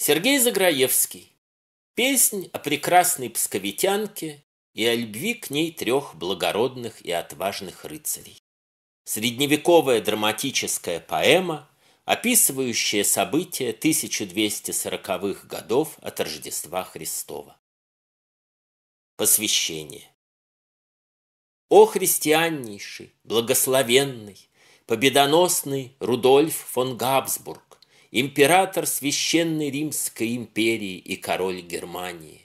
Сергей Заграевский. Песнь о прекрасной псковитянке и о любви к ней трех благородных и отважных рыцарей. Средневековая драматическая поэма, описывающая события 1240-х годов от Рождества Христова. Посвящение. О христианнейший, благословенный, победоносный Рудольф фон Габсбург! император Священной Римской империи и король Германии.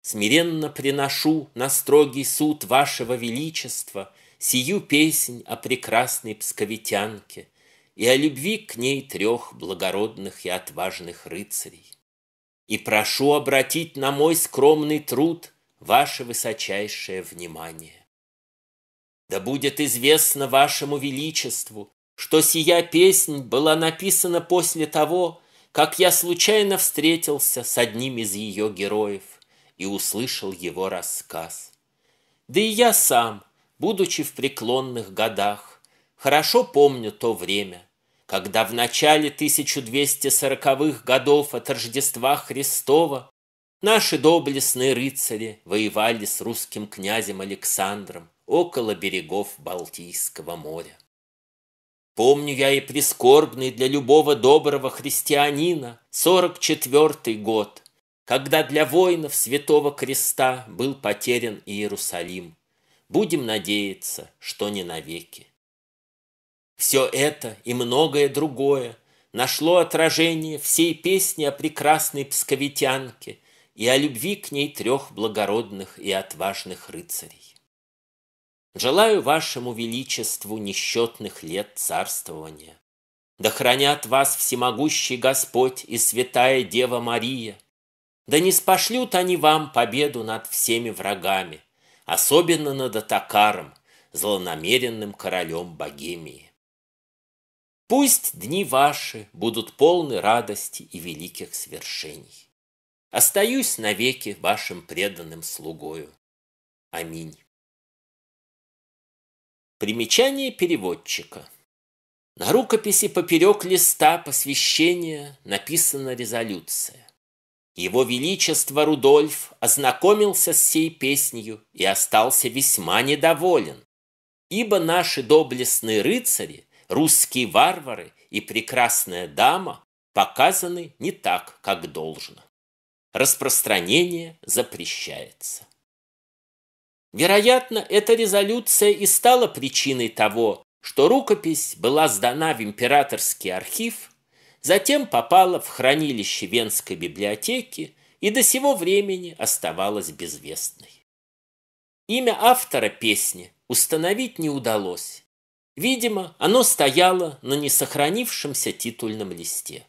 Смиренно приношу на строгий суд вашего величества сию песнь о прекрасной псковитянке и о любви к ней трех благородных и отважных рыцарей. И прошу обратить на мой скромный труд ваше высочайшее внимание. Да будет известно вашему величеству, что сия песнь была написана после того, как я случайно встретился с одним из ее героев и услышал его рассказ. Да и я сам, будучи в преклонных годах, хорошо помню то время, когда в начале 1240-х годов от Рождества Христова наши доблестные рыцари воевали с русским князем Александром около берегов Балтийского моря. Помню я и прискорбный для любого доброго христианина 44-й год, когда для воинов Святого Креста был потерян Иерусалим. Будем надеяться, что не навеки. Все это и многое другое нашло отражение всей песни о прекрасной псковитянке и о любви к ней трех благородных и отважных рыцарей. Желаю вашему величеству несчетных лет царствования. Да хранят вас всемогущий Господь и святая Дева Мария. Да не спошлют они вам победу над всеми врагами, особенно над Атакаром, злонамеренным королем Богемии. Пусть дни ваши будут полны радости и великих свершений. Остаюсь навеки вашим преданным слугою. Аминь. Примечание переводчика. На рукописи поперек листа посвящения написана резолюция. Его Величество Рудольф ознакомился с сей песнью и остался весьма недоволен, ибо наши доблестные рыцари, русские варвары и прекрасная дама показаны не так, как должно. Распространение запрещается. Вероятно, эта резолюция и стала причиной того, что рукопись была сдана в императорский архив, затем попала в хранилище Венской библиотеки и до сего времени оставалась безвестной. Имя автора песни установить не удалось. Видимо, оно стояло на несохранившемся титульном листе.